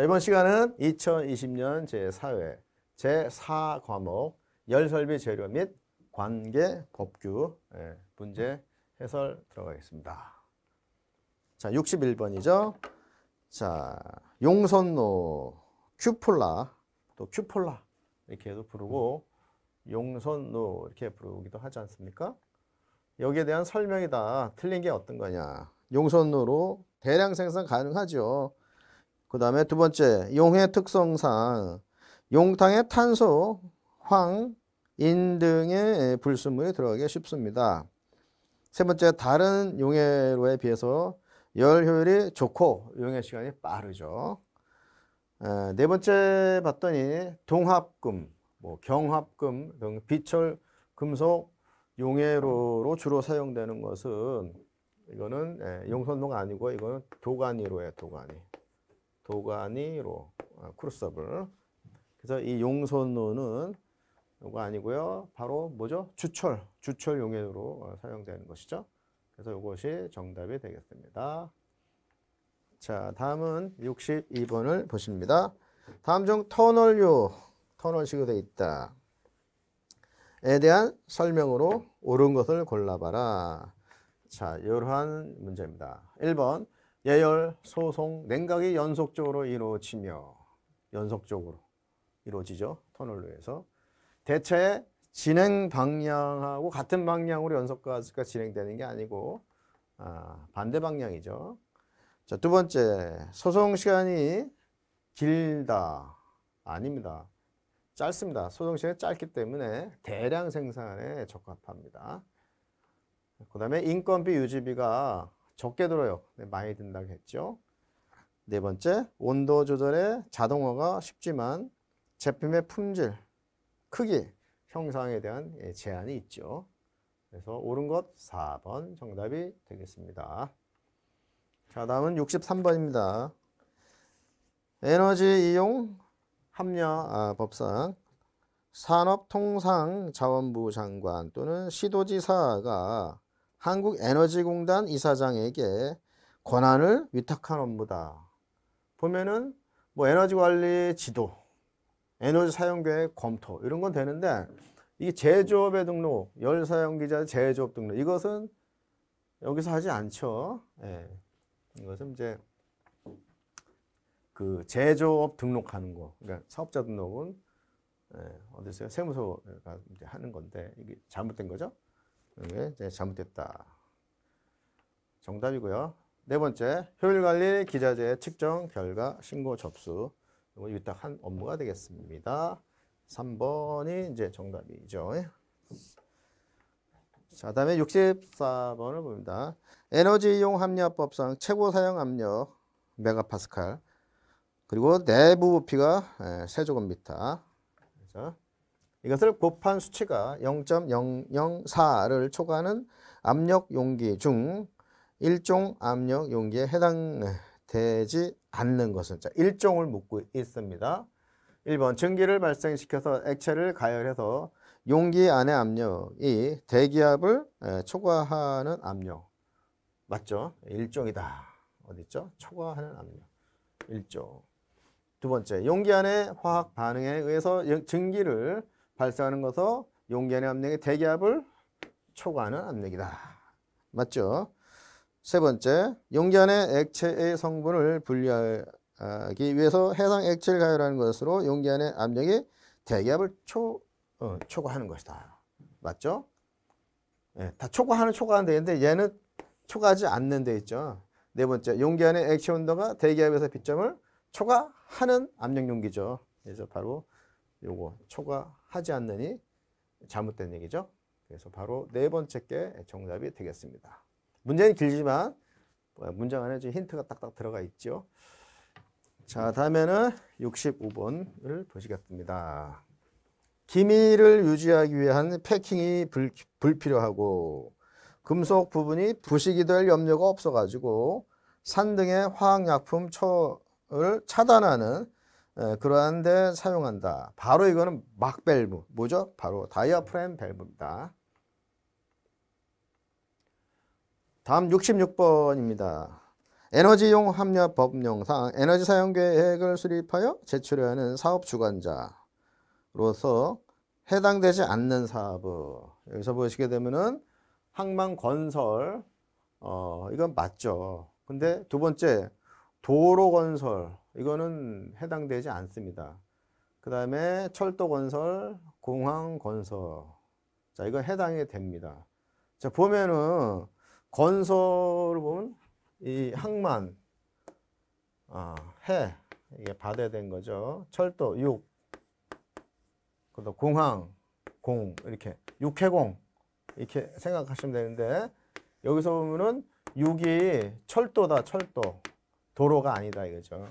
자, 이번 시간은 2020년 제4회 제4과목 열설비 재료 및 관계 법규 예, 문제 해설 들어가겠습니다. 자, 61번이죠. 자, 용선로, 큐폴라, 또 큐폴라 이렇게 도 부르고 용선로 이렇게 부르기도 하지 않습니까? 여기에 대한 설명이다. 틀린 게 어떤 거냐. 용선로로 대량 생산 가능하죠. 그 다음에 두 번째 용해 특성상 용탕에 탄소, 황, 인 등의 불순물이 들어가기 쉽습니다. 세 번째 다른 용해로에 비해서 열 효율이 좋고 용해 시간이 빠르죠. 네 번째 봤더니 동합금, 뭐 경합금 등 비철 금속 용해로로 주로 사용되는 것은 이거는 용선도 아니고 이거는 도가니로예 도가니. 도가니로 아, 크루스업을 그래서 이 용선로는 요거 아니고요. 바로 뭐죠? 주철, 주철 용해로 어, 사용되는 것이죠. 그래서 이것이 정답이 되겠습니다. 자, 다음은 62번을 보십니다. 다음 중터널류 터널식으로 되어 있다. 에 대한 설명으로 옳은 것을 골라봐라. 자, 이러한 문제입니다. 1번, 예열, 소송, 냉각이 연속적으로 이루어지며 연속적으로 이루어지죠. 터널로 해서 대체 진행 방향하고 같은 방향으로 연속가스가 진행되는 게 아니고 아, 반대 방향이죠. 자, 두 번째 소송 시간이 길다 아닙니다. 짧습니다. 소송 시간이 짧기 때문에 대량 생산에 적합합니다. 그 다음에 인건비 유지비가 적게 들어요. 네, 많이 든다고했죠네 번째, 온도 조절에 자동화가 쉽지만 제품의 품질, 크기, 형상에 대한 예, 제한이 있죠. 그래서 옳은 것 4번 정답이 되겠습니다. 자, 다음은 63번입니다. 에너지 이용 합리화법상 아, 산업통상자원부 장관 또는 시도지사가 한국에너지공단 이사장에게 권한을 위탁한 업무다. 보면은 뭐 에너지 관리 지도, 에너지 사용 계획 검토 이런 건 되는데 이게 제조업의 등록, 열 사용 기자 제조업 등록 이것은 여기서 하지 않죠. 예. 이것은 이제 그 제조업 등록하는 거, 그러니까 사업자 등록은 예, 어디서요? 세무서가 이제 하는 건데 이게 잘못된 거죠. 이게 잘못됐다. 정답이고요. 네 번째, 효율관리 기자재 측정 결과 신고 접수. 이거 유탁한 업무가 되겠습니다. 3번이 이제 정답이죠. 자, 다음에 64번을 봅니다. 에너지 이용 합리화법상 최고 사용 압력 메가파스칼 그리고 내부 부피가 예, 세제곱미터. 그래서 이것을 곱한 수치가 0.004를 초과하는 압력 용기 중 일종 압력 용기에 해당되지 않는 것은 자, 일종을 묻고 있습니다. 1번 증기를 발생시켜서 액체를 가열해서 용기 안의 압력이 대기압을 초과하는 압력 맞죠? 일종이다. 어디 죠 초과하는 압력 일종 두 번째 용기 안의 화학 반응에 의해서 증기를 발생하는 것은 용기안의 압력이 대기압을 초과하는 압력이다. 맞죠? 세 번째, 용기안의 액체의 성분을 분리하기 위해서 해당 액체를 가열하는 것으로 용기안의 압력이 대기압을 초, 어, 초과하는 것이다. 맞죠? 예, 다 초과하는 초과하는 되는데 얘는 초과하지 않는 데 있죠. 네 번째, 용기 안의 액체 온도가 대기압에서 비점을 초과하는 압력 용기죠. 그래서 바로 요거 초과 하지 않느니 잘못된 얘기죠. 그래서 바로 네 번째 게 정답이 되겠습니다. 문제는 길지만 문장 안에 힌트가 딱딱 들어가 있죠. 자, 다음에는 65번을 보시겠습니다. 기미를 유지하기 위한 패킹이 불, 불필요하고 금속 부분이 부식이 될 염려가 없어가지고 산 등의 화학약품 처를 차단하는 그러한 데 사용한다. 바로 이거는 막 밸브. 뭐죠? 바로 다이아프램 밸브입니다. 다음 66번입니다. 에너지용 합력 법령상 에너지 사용 계획을 수립하여 제출하는 사업 주관자로서 해당되지 않는 사업은 여기서 보시게 되면은 항만 건설 어 이건 맞죠. 근데 두 번째 도로 건설 이거는 해당되지 않습니다. 그 다음에 철도 건설, 공항 건설. 자, 이거 해당이 됩니다. 자, 보면은 건설을 보면 이 항만, 아, 해. 이게 바다된 거죠. 철도 육, 그다 공항, 공 이렇게 육해공 이렇게 생각하시면 되는데 여기서 보면은 육이 철도다 철도 도로가 아니다 이거죠.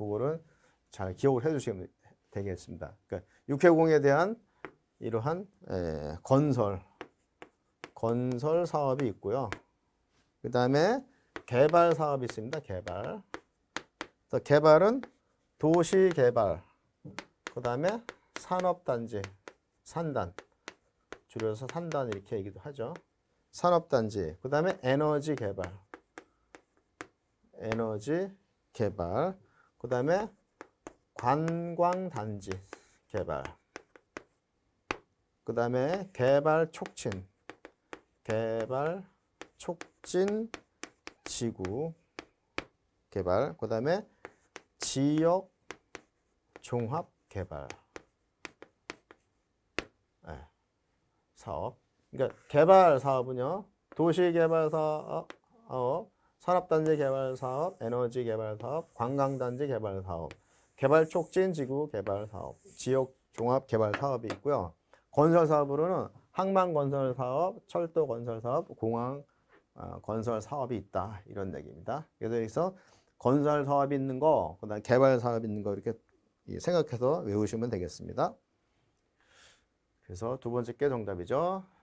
그거를 잘 기억을 해주시면 되겠습니다. 그러니까 육해공에 대한 이러한 에, 건설 건설 사업이 있고요. 그 다음에 개발 사업이 있습니다. 개발. 개발은 도시 개발. 그 다음에 산업단지, 산단. 줄여서 산단 이렇게 얘기도 하죠. 산업단지. 그 다음에 에너지 개발. 에너지 개발. 그 다음에 관광단지 개발 그 다음에 개발 촉진 개발 촉진 지구 개발 그 다음에 지역 종합 개발 네. 사업 그러니까 개발 사업은요 도시 개발 사업 산업단지 개발 사업, 에너지 개발 사업, 관광단지 개발 사업, 개발 촉진 지구 개발 사업, 지역 종합 개발 사업이 있고요. 건설 사업으로는 항만 건설 사업, 철도 건설 사업, 공항 어, 건설 사업이 있다. 이런 얘기입니다. 그래서 여기서 건설 사업이 있는 거, 그다음 개발 사업이 있는 거 이렇게 생각해서 외우시면 되겠습니다. 그래서 두 번째 게 정답이죠.